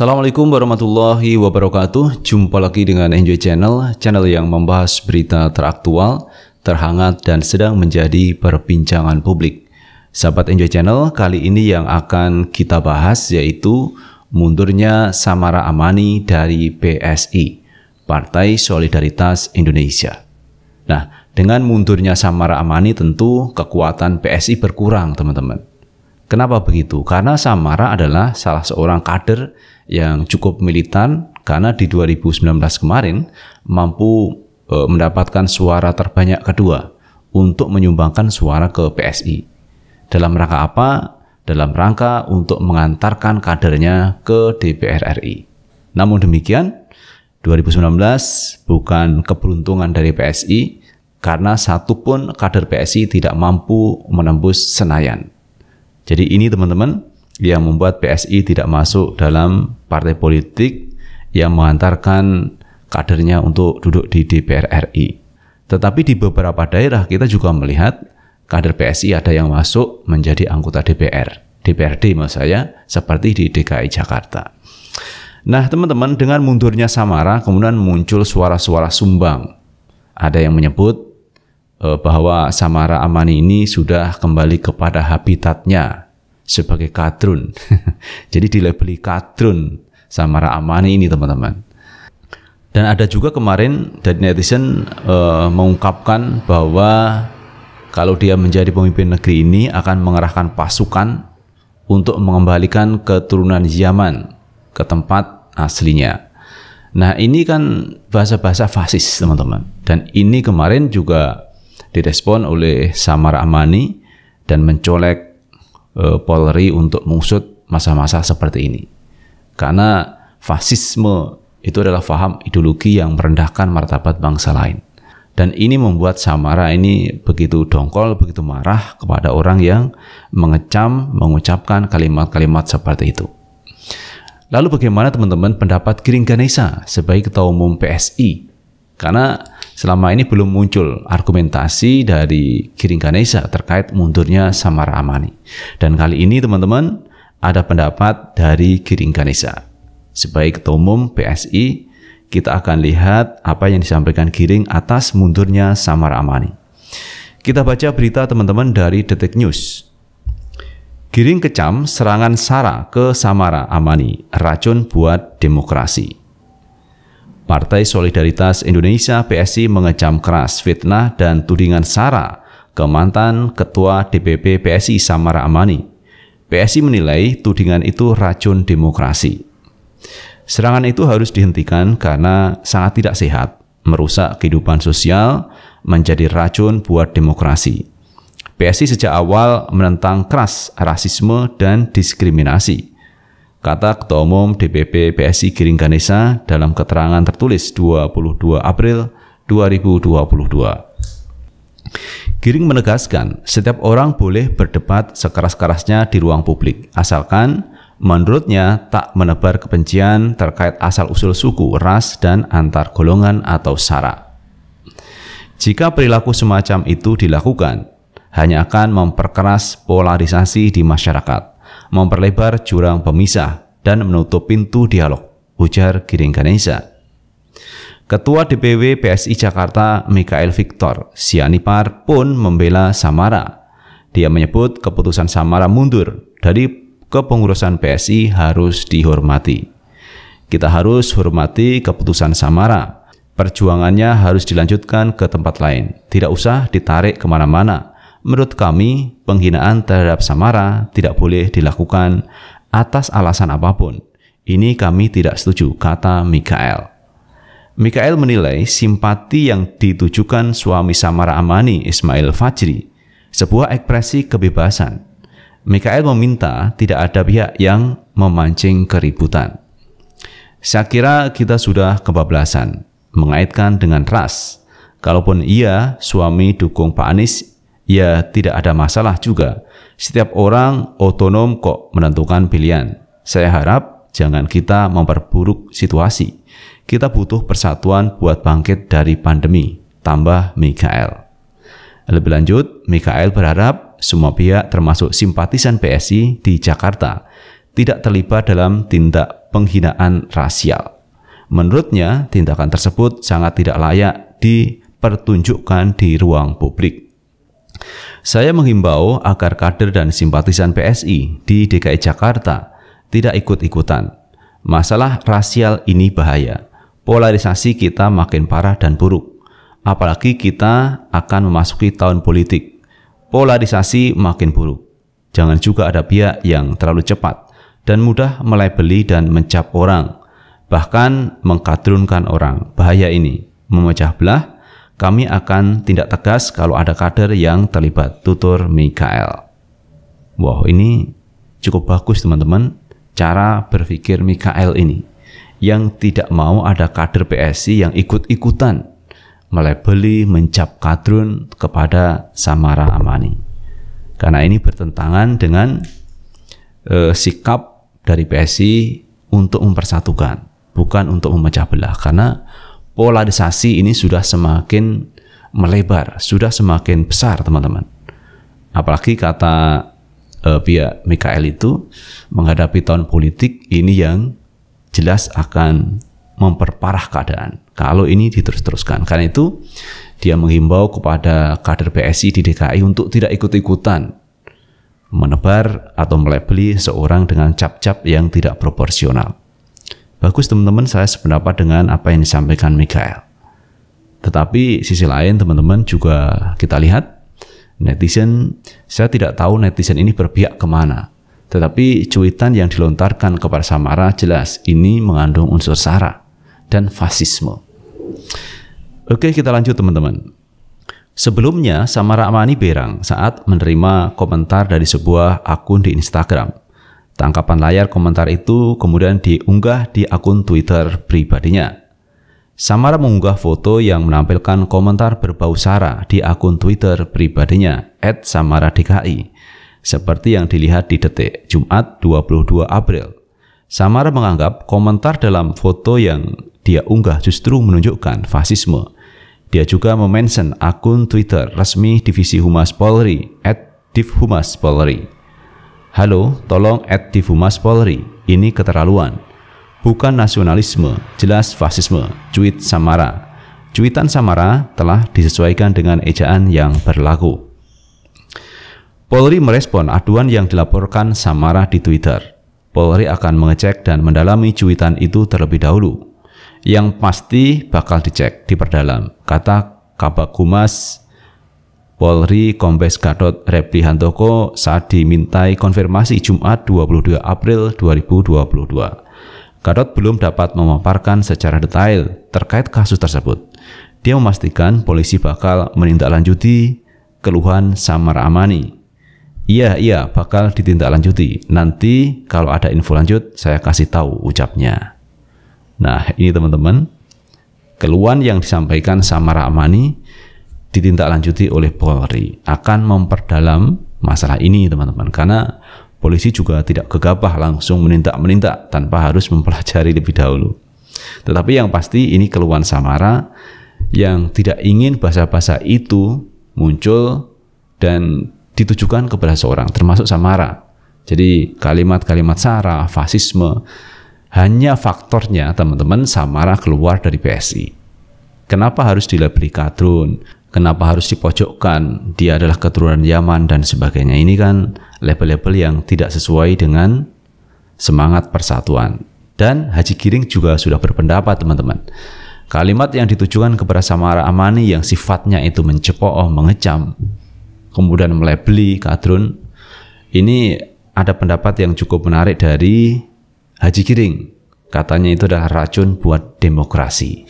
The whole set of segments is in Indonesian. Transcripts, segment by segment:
Assalamualaikum warahmatullahi wabarakatuh. Jumpa lagi dengan Enjoy Channel, channel yang membahas berita teraktual, terhangat dan sedang menjadi perbincangan publik. Sahabat Enjoy Channel, kali ini yang akan kita bahas yaitu mundurnya Samara Amani dari PSI, Partai Solidaritas Indonesia. Nah, dengan mundurnya Samara Amani tentu kekuatan PSI berkurang, teman-teman. Kenapa begitu? Karena Samara adalah salah seorang kader yang cukup militan karena di 2019 kemarin mampu e, mendapatkan suara terbanyak kedua untuk menyumbangkan suara ke PSI. Dalam rangka apa? Dalam rangka untuk mengantarkan kadernya ke DPR RI. Namun demikian, 2019 bukan keberuntungan dari PSI karena satu pun kader PSI tidak mampu menembus Senayan. Jadi ini teman-teman yang membuat PSI tidak masuk dalam partai politik yang mengantarkan kadernya untuk duduk di DPR RI. Tetapi di beberapa daerah kita juga melihat kader PSI ada yang masuk menjadi anggota DPR, DPRD maksud saya, seperti di DKI Jakarta. Nah, teman-teman, dengan mundurnya Samara kemudian muncul suara-suara sumbang. Ada yang menyebut eh, bahwa Samara Amani ini sudah kembali kepada habitatnya sebagai kadrun. Jadi dilabeli kadrun Samara Amani ini teman-teman. Dan ada juga kemarin dari netizen uh, mengungkapkan bahwa kalau dia menjadi pemimpin negeri ini akan mengerahkan pasukan untuk mengembalikan keturunan Yaman ke tempat aslinya. Nah ini kan bahasa-bahasa fasis teman-teman. Dan ini kemarin juga direspon oleh Samar Amani dan mencolek uh, Polri untuk mengusut masa-masa seperti ini. Karena fasisme itu adalah faham ideologi yang merendahkan martabat bangsa lain. Dan ini membuat Samara ini begitu dongkol, begitu marah kepada orang yang mengecam, mengucapkan kalimat-kalimat seperti itu. Lalu bagaimana teman-teman pendapat Giring Ganesa sebagai Ketua Umum PSI? Karena Selama ini belum muncul argumentasi dari Giring Ganesha terkait mundurnya Samara Amani. Dan kali ini teman-teman ada pendapat dari Giring Ganesha. Sebagai Ketua Umum PSI, kita akan lihat apa yang disampaikan Giring atas mundurnya Samara Amani. Kita baca berita teman-teman dari Detik News. Giring kecam serangan Sara ke Samara Amani, racun buat demokrasi. Partai Solidaritas Indonesia PSI mengecam keras fitnah dan tudingan SARA ke mantan Ketua DPP PSI Samara Amani. PSI menilai tudingan itu racun demokrasi. Serangan itu harus dihentikan karena sangat tidak sehat, merusak kehidupan sosial, menjadi racun buat demokrasi. PSI sejak awal menentang keras rasisme dan diskriminasi kata Ketua Umum DPP PSI Giring Ganesa dalam keterangan tertulis 22 April 2022. Giring menegaskan, setiap orang boleh berdebat sekeras-kerasnya di ruang publik, asalkan menurutnya tak menebar kebencian terkait asal-usul suku, ras, dan antar golongan atau sara. Jika perilaku semacam itu dilakukan, hanya akan memperkeras polarisasi di masyarakat memperlebar jurang pemisah dan menutup pintu dialog, ujar Giring Ganesha. Ketua DPW PSI Jakarta Mikael Victor Sianipar pun membela Samara. Dia menyebut keputusan Samara mundur dari kepengurusan PSI harus dihormati. Kita harus hormati keputusan Samara. Perjuangannya harus dilanjutkan ke tempat lain, tidak usah ditarik kemana-mana, Menurut kami, penghinaan terhadap Samara tidak boleh dilakukan atas alasan apapun. Ini kami tidak setuju, kata Mikael. Mikael menilai simpati yang ditujukan suami Samara Amani, Ismail Fajri, sebuah ekspresi kebebasan. Mikael meminta tidak ada pihak yang memancing keributan. Saya kira kita sudah kebablasan, mengaitkan dengan ras. Kalaupun ia, suami dukung Pak Anies, Ya, tidak ada masalah juga. Setiap orang otonom kok menentukan pilihan. Saya harap jangan kita memperburuk situasi. Kita butuh persatuan buat bangkit dari pandemi, tambah Mikael. Lebih lanjut, Mikael berharap semua pihak termasuk simpatisan PSI di Jakarta tidak terlibat dalam tindak penghinaan rasial. Menurutnya, tindakan tersebut sangat tidak layak dipertunjukkan di ruang publik. Saya menghimbau agar kader dan simpatisan PSI di DKI Jakarta tidak ikut-ikutan. Masalah rasial ini bahaya. Polarisasi kita makin parah dan buruk. Apalagi kita akan memasuki tahun politik. Polarisasi makin buruk. Jangan juga ada pihak yang terlalu cepat dan mudah melebeli dan mencap orang, bahkan mengkadrunkan orang. Bahaya ini memecah belah kami akan tindak tegas kalau ada kader yang terlibat, tutur Mikael. Wow, ini cukup bagus teman-teman cara berpikir Mikael ini yang tidak mau ada kader PSI yang ikut-ikutan melebeli, mencap kadrun kepada Samara Amani. Karena ini bertentangan dengan e, sikap dari PSI untuk mempersatukan, bukan untuk memecah belah. Karena polarisasi ini sudah semakin melebar, sudah semakin besar, teman-teman. Apalagi kata uh, pihak Mikael itu menghadapi tahun politik ini yang jelas akan memperparah keadaan kalau ini diterus-teruskan. Karena itu dia menghimbau kepada kader PSI di DKI untuk tidak ikut-ikutan menebar atau melebeli seorang dengan cap-cap yang tidak proporsional. Bagus teman-teman, saya sependapat dengan apa yang disampaikan Mikael. Tetapi sisi lain teman-teman juga kita lihat netizen, saya tidak tahu netizen ini berpihak kemana. Tetapi cuitan yang dilontarkan kepada Samara jelas ini mengandung unsur sara dan fasisme. Oke kita lanjut teman-teman. Sebelumnya, Samara Amani berang saat menerima komentar dari sebuah akun di Instagram. Tangkapan layar komentar itu kemudian diunggah di akun Twitter pribadinya. Samara mengunggah foto yang menampilkan komentar berbau sara di akun Twitter pribadinya Samara @samaradki seperti yang dilihat di Detik Jumat 22 April. Samara menganggap komentar dalam foto yang dia unggah justru menunjukkan fasisme. Dia juga memention akun Twitter resmi Divisi Humas Polri @divhumaspolri. Polri Halo, tolong at TV Humas Polri. Ini keterlaluan. Bukan nasionalisme, jelas fasisme. Cuit Samara. Cuitan Samara telah disesuaikan dengan ejaan yang berlaku. Polri merespon aduan yang dilaporkan Samara di Twitter. Polri akan mengecek dan mendalami cuitan itu terlebih dahulu. Yang pasti bakal dicek, diperdalam, kata Kabak Humas Polri Kombes Gatot Repli Handoko saat dimintai konfirmasi Jumat 22 April 2022. Gatot belum dapat memaparkan secara detail terkait kasus tersebut. Dia memastikan polisi bakal menindaklanjuti keluhan Samar Amani. Iya, iya, bakal ditindaklanjuti. Nanti kalau ada info lanjut, saya kasih tahu ucapnya. Nah, ini teman-teman, keluhan yang disampaikan Samara Amani ditindaklanjuti oleh Polri akan memperdalam masalah ini teman-teman karena polisi juga tidak gegabah langsung menindak-menindak tanpa harus mempelajari lebih dahulu. Tetapi yang pasti ini keluhan samara yang tidak ingin bahasa-bahasa itu muncul dan ditujukan kepada seorang termasuk samara. Jadi kalimat-kalimat sara, fasisme hanya faktornya teman-teman samara keluar dari PSI. Kenapa harus dilabeli kadrun? kenapa harus dipojokkan, dia adalah keturunan Yaman dan sebagainya. Ini kan level-level yang tidak sesuai dengan semangat persatuan. Dan Haji Giring juga sudah berpendapat teman-teman. Kalimat yang ditujukan kepada Samara Amani yang sifatnya itu mencepooh mengecam, kemudian melebeli kadrun, ini ada pendapat yang cukup menarik dari Haji Giring. Katanya itu adalah racun buat demokrasi.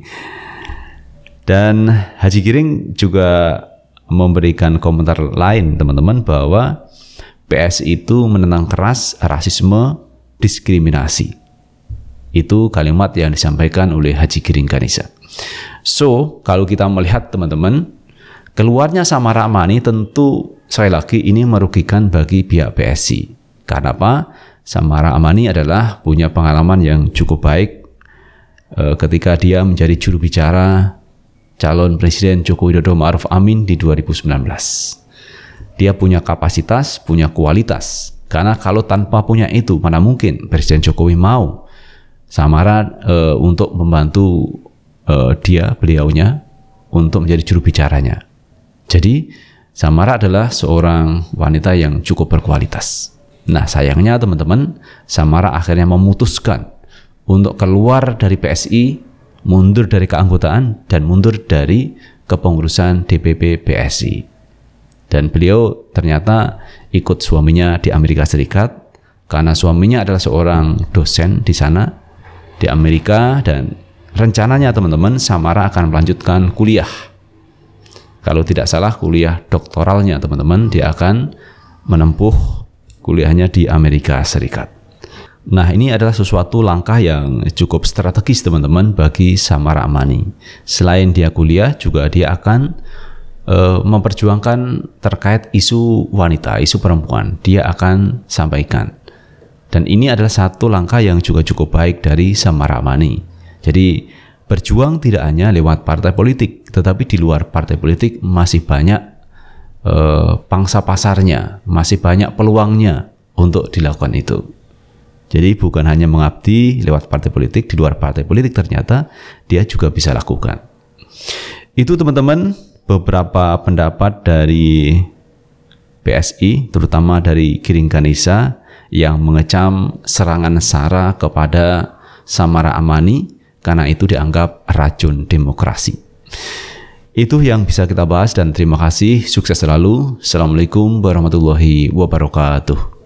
Dan Haji Giring juga memberikan komentar lain teman-teman bahwa PSI itu menentang keras rasisme diskriminasi. Itu kalimat yang disampaikan oleh Haji Giring Kanisa. So, kalau kita melihat teman-teman, keluarnya Samara Rahmani tentu sekali lagi ini merugikan bagi pihak PSI. Karena apa? Samara Amani adalah punya pengalaman yang cukup baik e, ketika dia menjadi juru bicara calon Presiden Joko Widodo Ma'ruf Amin di 2019. Dia punya kapasitas, punya kualitas. Karena kalau tanpa punya itu, mana mungkin Presiden Jokowi mau Samara e, untuk membantu e, dia, beliaunya, untuk menjadi juru bicaranya. Jadi, Samara adalah seorang wanita yang cukup berkualitas. Nah, sayangnya teman-teman, Samara akhirnya memutuskan untuk keluar dari PSI mundur dari keanggotaan dan mundur dari kepengurusan DPP PSI. Dan beliau ternyata ikut suaminya di Amerika Serikat karena suaminya adalah seorang dosen di sana di Amerika dan rencananya teman-teman Samara akan melanjutkan kuliah. Kalau tidak salah kuliah doktoralnya teman-teman dia akan menempuh kuliahnya di Amerika Serikat. Nah, ini adalah sesuatu langkah yang cukup strategis teman-teman bagi Samara Amani. Selain dia kuliah, juga dia akan uh, memperjuangkan terkait isu wanita, isu perempuan. Dia akan sampaikan. Dan ini adalah satu langkah yang juga cukup baik dari Samara Amani. Jadi, berjuang tidak hanya lewat partai politik, tetapi di luar partai politik masih banyak uh, pangsa pasarnya, masih banyak peluangnya untuk dilakukan itu. Jadi bukan hanya mengabdi lewat partai politik, di luar partai politik ternyata dia juga bisa lakukan. Itu teman-teman beberapa pendapat dari PSI, terutama dari Giring Kanisa yang mengecam serangan SARA kepada Samara Amani karena itu dianggap racun demokrasi. Itu yang bisa kita bahas dan terima kasih. Sukses selalu. Assalamualaikum warahmatullahi wabarakatuh.